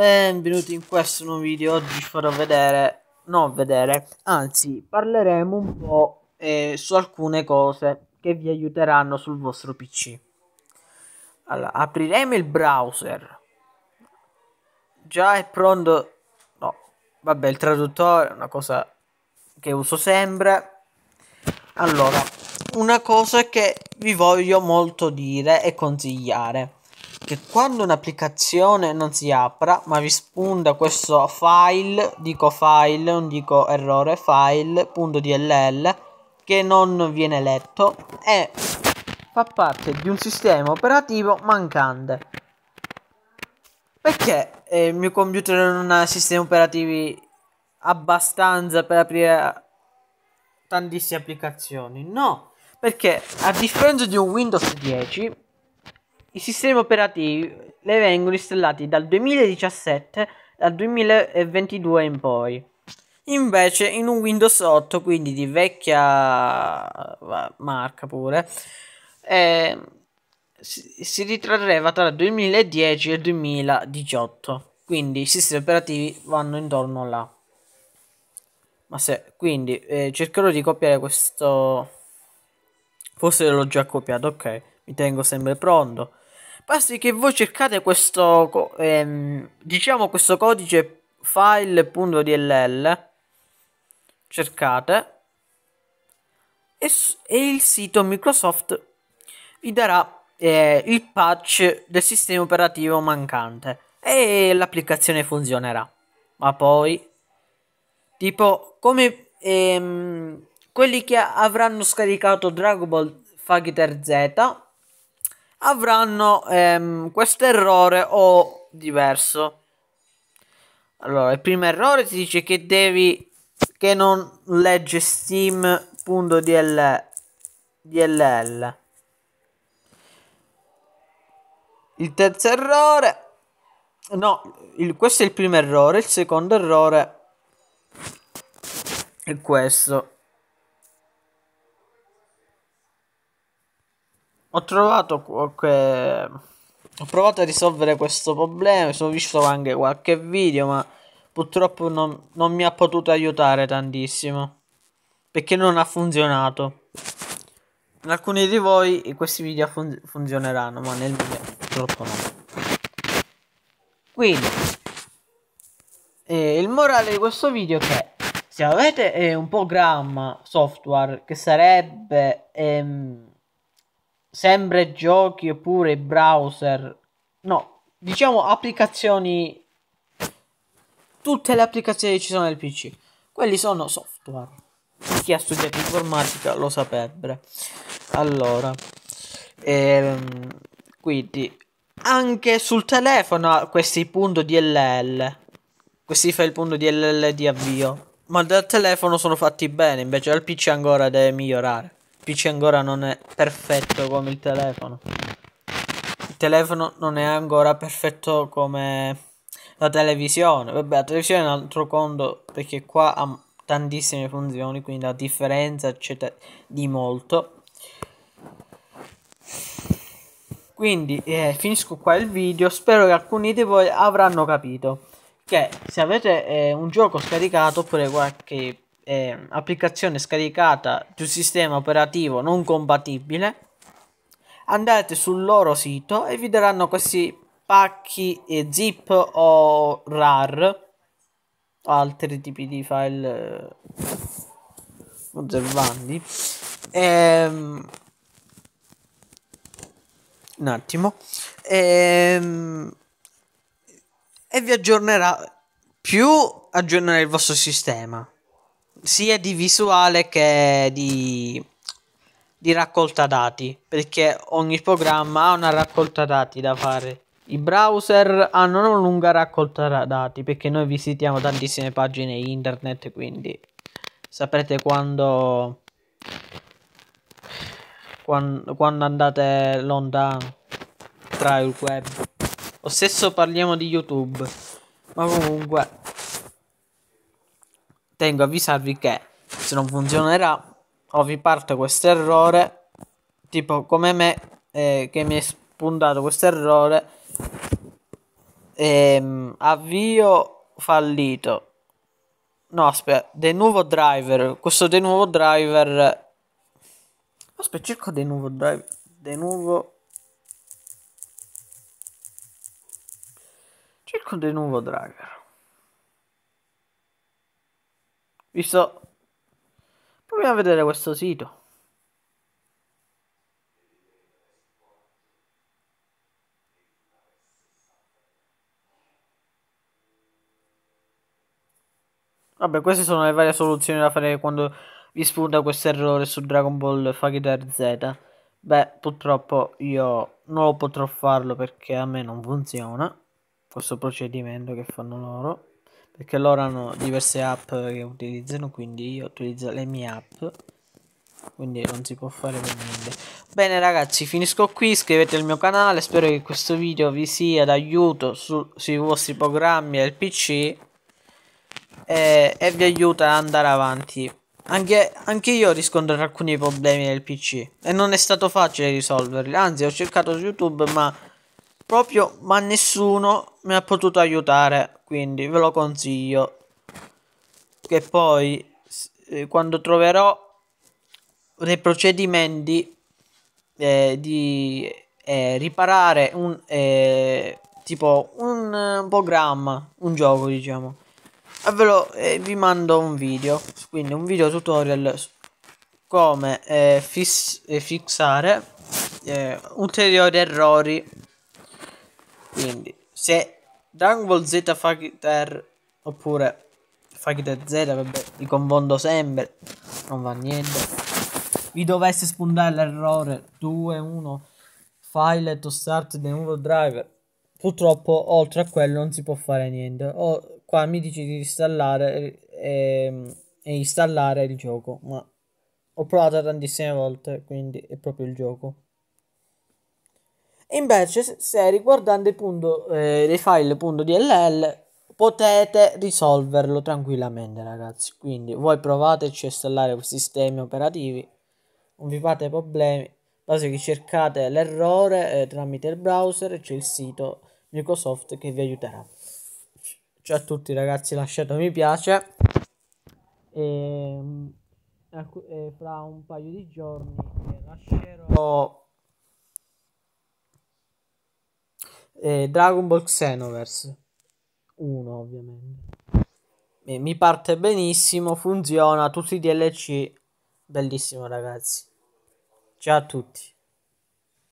Benvenuti in questo nuovo video, oggi farò vedere, non vedere, anzi parleremo un po' eh, su alcune cose che vi aiuteranno sul vostro PC. Allora, apriremo il browser. Già è pronto, no, vabbè il traduttore è una cosa che uso sempre. Allora, una cosa che vi voglio molto dire e consigliare che quando un'applicazione non si apra ma vi spunta questo file, dico file, non dico errore, file.dll che non viene letto e fa parte di un sistema operativo mancante. Perché eh, il mio computer non ha sistemi operativi abbastanza per aprire tantissime applicazioni? No, perché a differenza di un Windows 10 i sistemi operativi le vengono installati dal 2017 dal 2022 in poi. Invece in un Windows 8, quindi di vecchia marca pure, eh, si ritrarreva tra il 2010 e il 2018. Quindi i sistemi operativi vanno intorno là. Ma se, quindi eh, cercherò di copiare questo... Forse l'ho già copiato, ok. Mi tengo sempre pronto basti che voi cercate questo, ehm, diciamo questo codice file.dll, cercate, e, e, il sito Microsoft vi darà eh, il patch del sistema operativo mancante e l'applicazione funzionerà. Ma poi, tipo, come ehm, quelli che avranno scaricato Dragon Ball Fighter Z avranno ehm, questo errore o diverso. Allora, il primo errore si dice che devi che non legge steam.dll DLL. Il terzo errore no, il, questo è il primo errore, il secondo errore è questo. Ho trovato qualche... Ho provato a risolvere questo problema, sono visto anche qualche video, ma purtroppo non, non mi ha potuto aiutare tantissimo. Perché non ha funzionato. In alcuni di voi questi video fun funzioneranno, ma nel mio purtroppo no. Quindi, eh, il morale di questo video è che se avete eh, un programma software che sarebbe ehm, sempre giochi oppure browser, no, diciamo applicazioni, tutte le applicazioni che ci sono nel PC, quelli sono software. Chi ha studiato informatica lo saprebbe. Allora, ehm, quindi anche sul telefono ha questi punto DLL, questi file punto DLL di avvio, ma dal telefono sono fatti bene, invece dal PC ancora deve migliorare. PC ancora non è perfetto come il telefono. Il telefono non è ancora perfetto come la televisione. Vabbè, la televisione è un altro conto perché qua ha tantissime funzioni, quindi la differenza c'è di molto. Quindi eh, finisco qua il video, spero che alcuni di voi avranno capito che se avete eh, un gioco scaricato oppure qualche eh, applicazione scaricata di un sistema operativo non compatibile, andate sul loro sito e vi daranno questi pacchi eh, zip o RAR o altri tipi di file eh, osservandi. Ehm, un attimo. Ehm, e vi aggiornerà più aggiornare il vostro sistema sia di visuale che di, di raccolta dati perché ogni programma ha una raccolta dati da fare i browser hanno una lunga raccolta dati perché noi visitiamo tantissime pagine internet quindi saprete quando quando, quando andate lontano tra il web lo stesso parliamo di youtube ma comunque tengo a avvisarvi che se non funzionerà o vi parte questo errore, tipo come me eh, che mi è spuntato questo errore, ehm, avvio fallito. No, aspetta, de nuovo driver, questo de nuovo driver Aspetta, cerco di nuovo drive. Di nuovo. Cerco di nuovo driver. Visto... Proviamo a vedere questo sito. Vabbè, queste sono le varie soluzioni da fare quando vi spunta questo errore su Dragon Ball Fighter Z. Beh, purtroppo io non potrò farlo perché a me non funziona questo procedimento che fanno loro perché loro hanno diverse app che utilizzano quindi io utilizzo le mie app quindi non si può fare per niente bene ragazzi finisco qui iscrivetevi al mio canale spero che questo video vi sia d'aiuto su, sui vostri programmi e il pc e, e, vi aiuta ad andare avanti anche, anche io riscontrato alcuni problemi nel pc e non è stato facile risolverli anzi ho cercato su youtube ma proprio ma nessuno mi ha potuto aiutare quindi ve lo consiglio che poi eh, quando troverò dei procedimenti eh, di eh, riparare un eh, tipo un eh, programma un gioco diciamo e ve lo eh, vi mando un video quindi un video tutorial come fissare ulteriori errori quindi, se Dragon Ball Z Fighter oppure Fighter Z, vabbè, li confondo sempre, non va niente. Vi dovesse spuntare l'errore 2-1 file to start the nuovo driver. Purtroppo, oltre a quello, non si può fare niente. O qua mi dici di installare e, ehm, e installare il gioco, ma ho provato tantissime volte, quindi è proprio il gioco. E invece se riguardando punto, eh, dei file.dll potete risolverlo tranquillamente ragazzi. Quindi voi provateci a installare questi sistemi operativi, non vi fate problemi. Basta che cercate l'errore eh, tramite il browser e c'è il sito Microsoft che vi aiuterà. Ciao a tutti ragazzi, lasciate un mi piace. E, ehm, eh, fra un paio di giorni eh, lascerò Eh, Dragon Ball Xenoverse 1 ovviamente. E mi parte benissimo, funziona, tutti i DLC. Bellissimo ragazzi. Ciao a tutti.